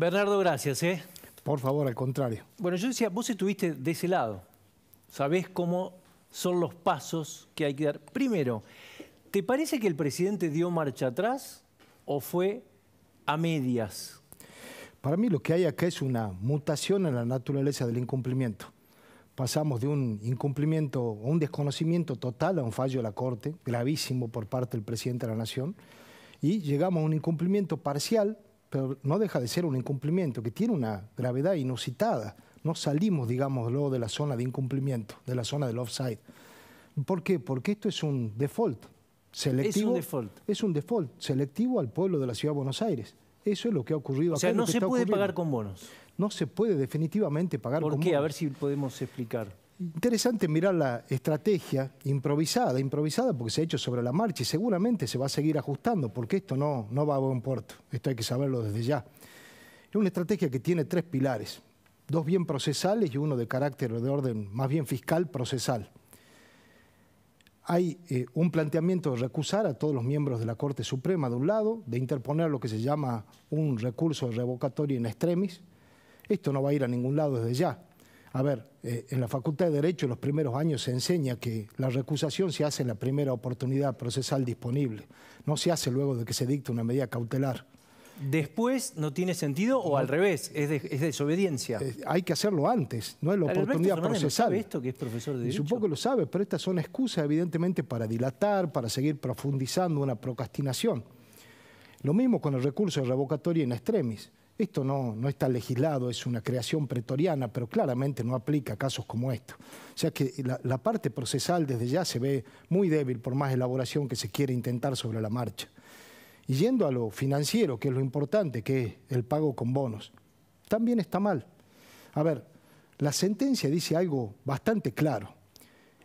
Bernardo, gracias. ¿eh? Por favor, al contrario. Bueno, yo decía, vos estuviste de ese lado. Sabés cómo son los pasos que hay que dar. Primero, ¿te parece que el presidente dio marcha atrás o fue a medias? Para mí lo que hay acá es una mutación en la naturaleza del incumplimiento. Pasamos de un incumplimiento o un desconocimiento total a un fallo de la Corte, gravísimo por parte del presidente de la Nación, y llegamos a un incumplimiento parcial pero no deja de ser un incumplimiento que tiene una gravedad inusitada. No salimos, digámoslo, de la zona de incumplimiento, de la zona del offside. ¿Por qué? Porque esto es un default selectivo. Es un default. Es un default selectivo al pueblo de la ciudad de Buenos Aires. Eso es lo que ha ocurrido. O sea, no se puede pagar con bonos. No se puede definitivamente pagar con bonos. ¿Por qué? A ver si podemos explicar interesante mirar la estrategia improvisada, improvisada porque se ha hecho sobre la marcha y seguramente se va a seguir ajustando porque esto no, no va a buen puerto, esto hay que saberlo desde ya. Es una estrategia que tiene tres pilares, dos bien procesales y uno de carácter de orden más bien fiscal procesal. Hay eh, un planteamiento de recusar a todos los miembros de la Corte Suprema de un lado, de interponer lo que se llama un recurso revocatorio en extremis. Esto no va a ir a ningún lado desde ya a ver, eh, en la Facultad de Derecho en los primeros años se enseña que la recusación se hace en la primera oportunidad procesal disponible, no se hace luego de que se dicta una medida cautelar. ¿Después no tiene sentido o al revés? ¿Es, desobediencia? Eh, hay que hacerlo antes, no es la oportunidad procesal. No sabe esto que es profesor de Derecho? Supongo que lo sabe, pero estas son excusas evidentemente para dilatar, para seguir profundizando una procrastinación. Lo mismo con el recurso de revocatoria en extremis. Esto no, no está legislado, es una creación pretoriana, pero claramente no aplica a casos como esto. O sea que la, parte procesal desde ya se ve muy débil por más elaboración que se quiere intentar sobre la marcha. Y yendo a lo financiero, que es lo importante, que es el pago con bonos, también está mal. A ver, la sentencia dice algo bastante claro.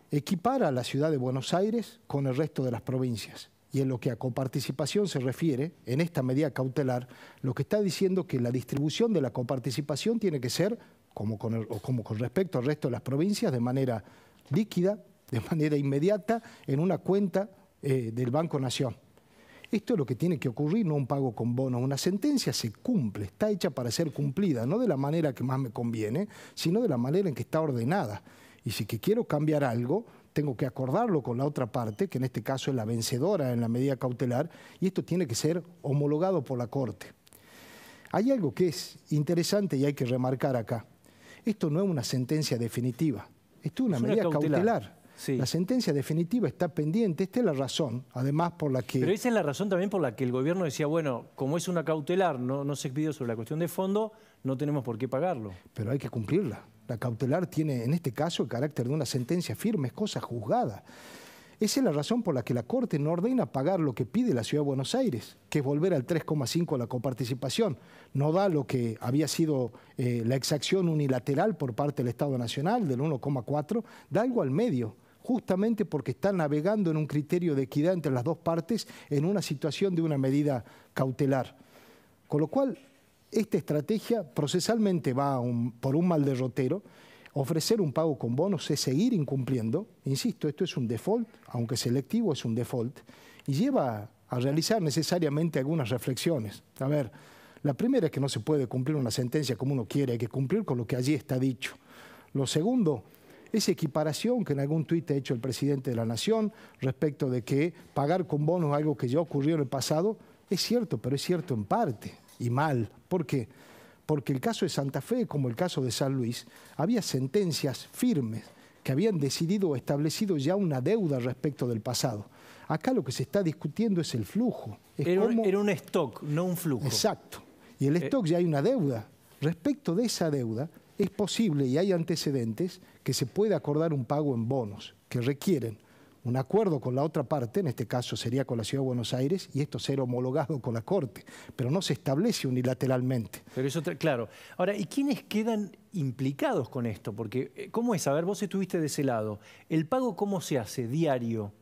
Equipara a la ciudad de Buenos Aires con el resto de las provincias y en lo que a coparticipación se refiere, en esta medida cautelar, lo que está diciendo que la distribución de la coparticipación tiene que ser, como con, respecto al resto de las provincias, de manera líquida, de manera inmediata, en una cuenta eh, del Banco Nación. Esto es lo que tiene que ocurrir, no un pago con bono. Una sentencia se cumple, está hecha para ser cumplida, no de la manera que más me conviene, sino de la manera en que está ordenada. Y si que quiero cambiar algo, tengo que acordarlo con la otra parte, que en este caso es la vencedora en la medida cautelar, y esto tiene que ser homologado por la Corte. Hay algo que es interesante y hay que remarcar acá. Esto no es una sentencia definitiva, esto es una, medida cautelar. La sentencia definitiva está pendiente, esta es la razón, además por la que... Pero esa es la razón también por la que el gobierno decía, bueno, como es una cautelar, no, no se expidió sobre la cuestión de fondo, no tenemos por qué pagarlo. Pero hay que cumplirla. La cautelar tiene, en este caso, el carácter de una sentencia firme, es cosa juzgada. Esa es la razón por la que la Corte no ordena pagar lo que pide la Ciudad de Buenos Aires, que es volver al 3,5 a la coparticipación. No da lo que había sido eh, la exacción unilateral por parte del Estado Nacional, del 1,4, da algo al medio justamente porque está navegando en un criterio de equidad entre las dos partes en una situación de una medida cautelar. Con lo cual, esta estrategia procesalmente va por un mal derrotero. Ofrecer un pago con bonos es seguir incumpliendo. Insisto, esto es un default, aunque selectivo es un default, y lleva a realizar necesariamente algunas reflexiones. A ver, la primera es que no se puede cumplir una sentencia como uno quiere, hay que cumplir con lo que allí está dicho. Lo segundo, esa equiparación que en algún tuit ha hecho el presidente de la Nación respecto de que pagar con bonos algo que ya ocurrió en el pasado, es cierto, pero es cierto en parte y mal. ¿Por qué? Porque el caso de Santa Fe, como el caso de San Luis, había sentencias firmes que habían decidido o establecido ya una deuda respecto del pasado. Acá lo que se está discutiendo es el flujo. era, un stock, no un flujo. Exacto. Y el eh, stock ya hay una deuda. Respecto de esa deuda, es posible y hay antecedentes que se puede acordar un pago en bonos que requieren un acuerdo con la otra parte, en este caso sería con la Ciudad de Buenos Aires, y esto será homologado con la Corte, pero no se establece unilateralmente. Pero eso, claro. Ahora, ¿y quiénes quedan implicados con esto? Porque, eh, ¿cómo es? A ver, vos estuviste de ese lado. ¿El pago cómo se hace diario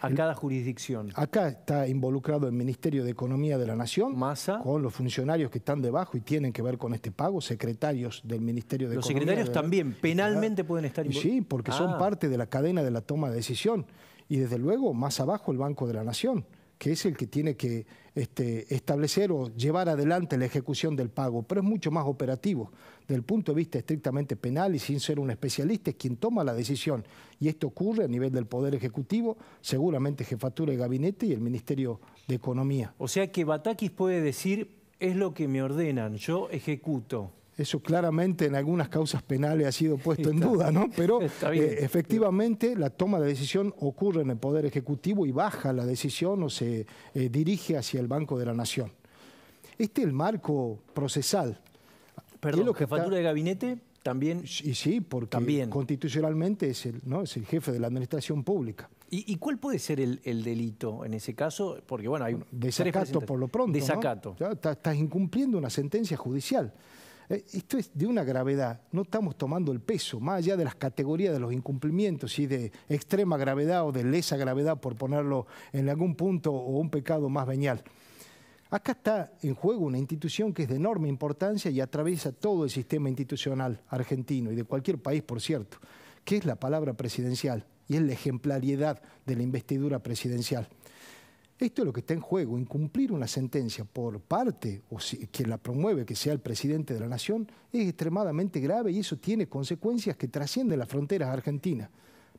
a cada jurisdicción? Acá está involucrado el Ministerio de Economía de la Nación, Masa. con los funcionarios que están debajo y tienen que ver con este pago, secretarios del Ministerio de Economía. Los secretarios también penalmente pueden estar involucrados. Sí, porque son ah. parte de la cadena de la toma de decisión y desde luego más abajo el Banco de la Nación, que es el que tiene que este, establecer o llevar adelante la ejecución del pago, pero es mucho más operativo desde el punto de vista estrictamente penal y sin ser un especialista, es quien toma la decisión. Y esto ocurre a nivel del Poder Ejecutivo, seguramente Jefatura de Gabinete y el Ministerio de Economía. O sea que Batakis puede decir, es lo que me ordenan, yo ejecuto. Eso claramente en algunas causas penales ha sido puesto en duda, ¿no? Pero eh, efectivamente la toma de decisión ocurre en el Poder Ejecutivo y baja la decisión o se eh, dirige hacia el Banco de la Nación. Este es el marco procesal. Perdón, lo jefatura de gabinete también. Y sí, porque constitucionalmente es el, ¿no? el jefe de la administración pública. ¿Y, cuál puede ser el, delito en ese caso? Porque bueno, hay un. Desacato por lo pronto. Desacato. Estás incumpliendo una sentencia judicial. Eh, esto es de una gravedad, no estamos tomando el peso, más allá de las categorías de los incumplimientos, y de extrema gravedad o de lesa gravedad, por ponerlo en algún punto, o un pecado más venial. Acá está en juego una institución que es de enorme importancia y atraviesa todo el sistema institucional argentino y de cualquier país, por cierto, que es la palabra presidencial y es la ejemplariedad de la investidura presidencial. Esto es lo que está en juego, incumplir una sentencia por parte o quien la promueve, que sea el presidente de la nación, es extremadamente grave y eso tiene consecuencias que trascienden las fronteras argentinas.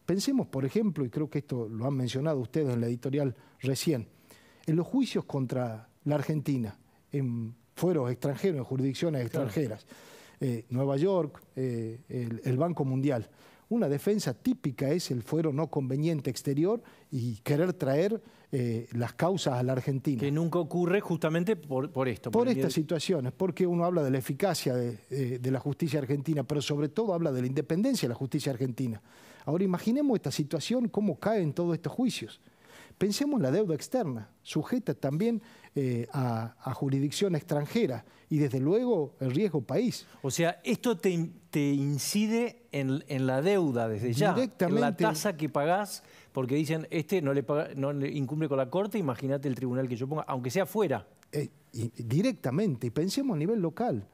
Pensemos, por ejemplo, y creo que esto lo han mencionado ustedes en la editorial recién, en los juicios contra la Argentina, en fueros extranjeros, en jurisdicciones extranjeras, eh, Nueva York, eh, el Banco Mundial. Una defensa típica es el fuero no conveniente exterior y querer traer eh, las causas a la Argentina. Que nunca ocurre justamente por, esto. Por, estas situaciones, porque uno habla de la eficacia eh, de, la justicia argentina, pero sobre todo habla de la independencia de la justicia argentina. Ahora imaginemos esta situación, cómo caen todos estos juicios. Pensemos en la deuda externa, sujeta también eh, a, jurisdicción extranjera y desde luego el riesgo país. O sea, esto te, incide en, en, la deuda desde ya, en la tasa que pagás porque dicen, este no le, incumple con la corte, imagínate el tribunal que yo ponga, aunque sea fuera. Eh, directamente, y pensemos a nivel local.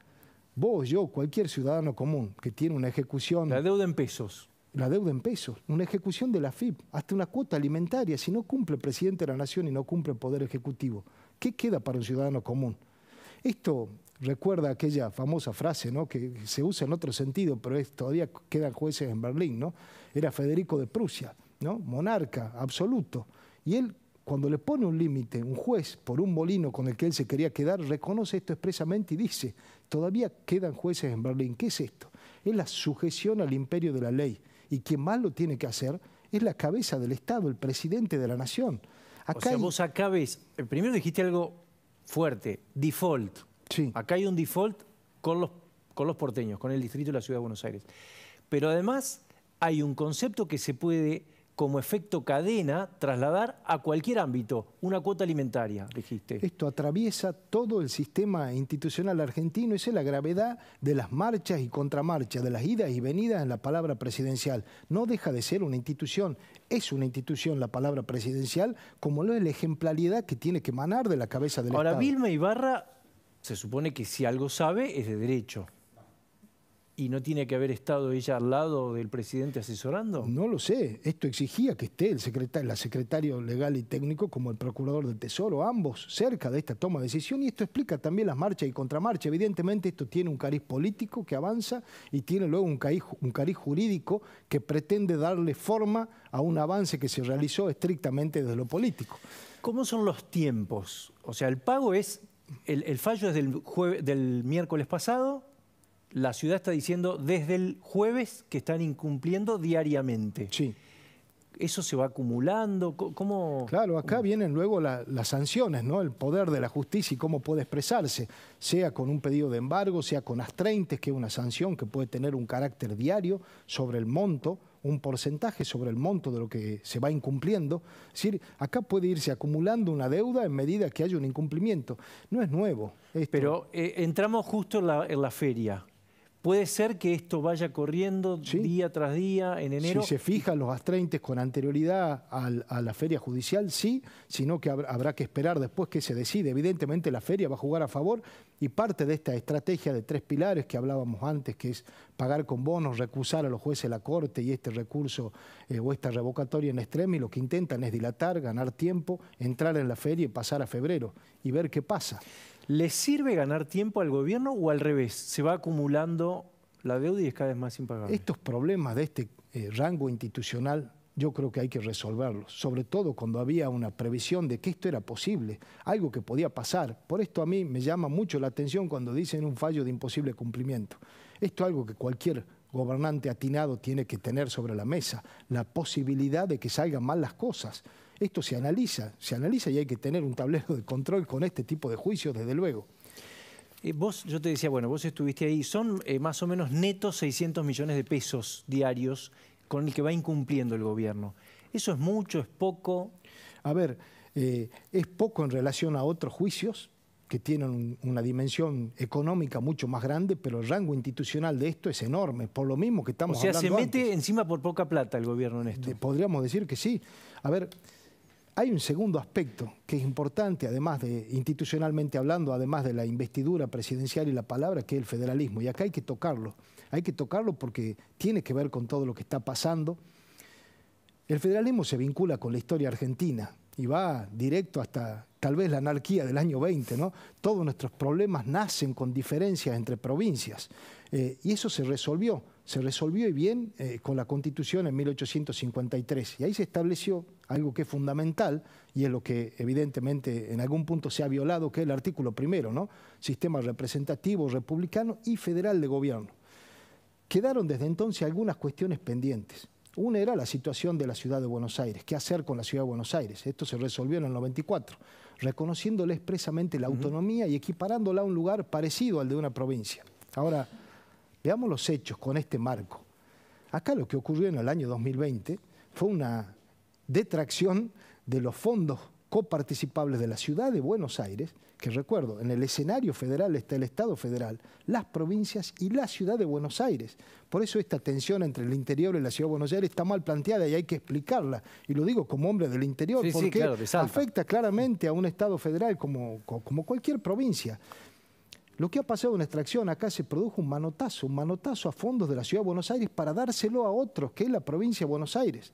Vos, yo, cualquier ciudadano común que tiene una ejecución... La deuda en pesos. La deuda en pesos, una ejecución de la FIP, hasta una cuota alimentaria, si no cumple el presidente de la Nación y no cumple el Poder Ejecutivo. ¿Qué queda para un ciudadano común? Esto recuerda aquella famosa frase que se usa en otro sentido, pero es, todavía quedan jueces en Berlín, ¿no? Era Federico de Prusia monarca absoluto. Y él, cuando le pone un límite, un juez, por un molino con el que él se quería quedar, reconoce esto expresamente y dice, todavía quedan jueces en Berlín. ¿Qué es esto? Es la sujeción al imperio de la ley. Y quien más lo tiene que hacer es la cabeza del Estado, el presidente de la nación. Acá o sea, vos acá ves, eh, primero dijiste algo fuerte, default. Acá hay un default con los, con los porteños, con el distrito de la Ciudad de Buenos Aires. Pero además hay un concepto que se puede como efecto cadena trasladar a cualquier ámbito una cuota alimentaria, dijiste. Esto atraviesa todo el sistema institucional argentino, esa es la gravedad de las marchas y contramarchas, de las idas y venidas en la palabra presidencial. No deja de ser una institución, es una institución la palabra presidencial, como lo es la ejemplaridad que tiene que emanar de la cabeza del Estado. Ahora, Vilma Ibarra se supone que si algo sabe es de derecho. ¿Y no tiene que haber estado ella al lado del presidente asesorando? No lo sé. Esto exigía que esté el secretario, la secretaria legal y técnico como el procurador del Tesoro, ambos cerca de esta toma de decisión. Y esto explica también las marchas y contramarchas. Evidentemente esto tiene un cariz político que avanza y tiene luego un cariz, jurídico que pretende darle forma a un avance que se realizó estrictamente desde lo político. ¿Cómo son los tiempos? O sea, el pago es... El, fallo es del miércoles pasado, la ciudad está diciendo desde el jueves que están incumpliendo diariamente. Sí. ¿Eso se va acumulando? ¿Cómo...? Claro, acá vienen luego las sanciones, ¿no? El poder de la justicia y cómo puede expresarse, sea con un pedido de embargo, sea con astreintes, que es una sanción que puede tener un carácter diario sobre el monto, un porcentaje sobre el monto de lo que se va incumpliendo. Es decir, acá puede irse acumulando una deuda en medida que haya un incumplimiento. No es nuevo. Pero eh, entramos justo en la feria. Puede ser que esto vaya corriendo día tras día en enero. Si se fijan los astreintes con anterioridad a la feria judicial, sí, sino que habrá que esperar después que se decide. Evidentemente la feria va a jugar a favor y parte de esta estrategia de tres pilares que hablábamos antes, que es pagar con bonos, recusar a los jueces de la Corte y este recurso eh, o esta revocatoria en extremo, y lo que intentan es dilatar, ganar tiempo, entrar en la feria y pasar a febrero y ver qué pasa. ¿Le sirve ganar tiempo al gobierno o al revés? Se va acumulando la deuda y es cada vez más impagable. Estos problemas de este eh, rango institucional yo creo que hay que resolverlos, sobre todo cuando había una previsión de que esto era posible, algo que podía pasar. Por esto a mí me llama mucho la atención cuando dicen un fallo de imposible cumplimiento. Esto es algo que cualquier gobernante atinado tiene que tener sobre la mesa, la posibilidad de que salgan mal las cosas. Esto se analiza, se analiza y hay que tener un tablero de control con este tipo de juicios, desde luego. Eh, vos, yo te decía, bueno, vos estuviste ahí, son eh, más o menos netos 600 millones de pesos diarios con el que va incumpliendo el gobierno. ¿Eso es mucho, es poco? A ver, eh, es poco en relación a otros juicios que tienen una dimensión económica mucho más grande, pero el rango institucional de esto es enorme, por lo mismo que estamos hablando O sea, se mete encima por poca plata el gobierno en esto. podríamos decir que sí. A ver, hay un segundo aspecto que es importante, además de institucionalmente hablando, además de la investidura presidencial y la palabra, que es el federalismo. Y acá hay que tocarlo. Hay que tocarlo porque tiene que ver con todo lo que está pasando. El federalismo se vincula con la historia argentina y va directo hasta tal vez la anarquía del año 20, ¿no? Todos nuestros problemas nacen con diferencias entre provincias eh, y eso se resolvió se resolvió y bien eh, con la Constitución en 1853. Y ahí se estableció algo que es fundamental y es lo que evidentemente en algún punto se ha violado, que es el artículo primero, ¿no? Sistema representativo, republicano y federal de gobierno. Quedaron desde entonces algunas cuestiones pendientes. Una era la situación de la ciudad de Buenos Aires, qué hacer con la ciudad de Buenos Aires. Esto se resolvió en el 94, reconociéndole expresamente la autonomía y equiparándola a un lugar parecido al de una provincia. Ahora, Veamos los hechos con este marco. Acá lo que ocurrió en el año 2020 fue una detracción de los fondos coparticipables de la ciudad de Buenos Aires, que recuerdo, en el escenario federal está el Estado federal, las provincias y la ciudad de Buenos Aires. Por eso esta tensión entre el interior y la ciudad de Buenos Aires está mal planteada y hay que explicarla. Y lo digo como hombre del interior, porque afecta claramente a un Estado federal como, como cualquier provincia. Lo que ha pasado en extracción acá se produjo un manotazo, un manotazo a fondos de la ciudad de Buenos Aires para dárselo a otros, que es la provincia de Buenos Aires.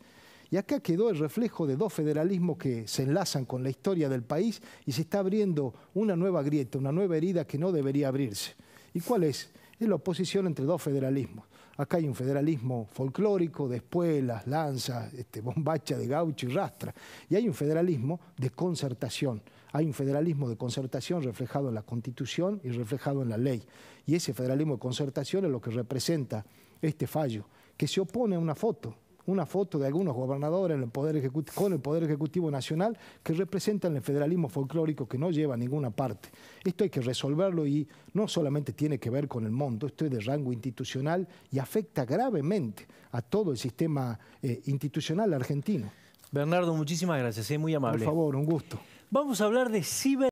Y acá quedó el reflejo de dos federalismos que se enlazan con la historia del país y se está abriendo una nueva grieta, una nueva herida que no debería abrirse. ¿Y cuál es? Es la oposición entre dos federalismos. Acá hay un federalismo folclórico de espuelas, lanzas, este, bombacha de gaucho y rastra. Y hay un federalismo de concertación, hay un federalismo de concertación reflejado en la Constitución y reflejado en la ley. Y ese federalismo de concertación es lo que representa este fallo, que se opone a una foto, una foto de algunos gobernadores con el Poder Ejecutivo Nacional que representan el federalismo folclórico que no lleva a ninguna parte. Esto hay que resolverlo y no solamente tiene que ver con el mundo, esto es de rango institucional y afecta gravemente a todo el sistema eh, institucional argentino. Bernardo, muchísimas gracias, es eh, muy amable. Por favor, un gusto. Vamos a hablar de ciber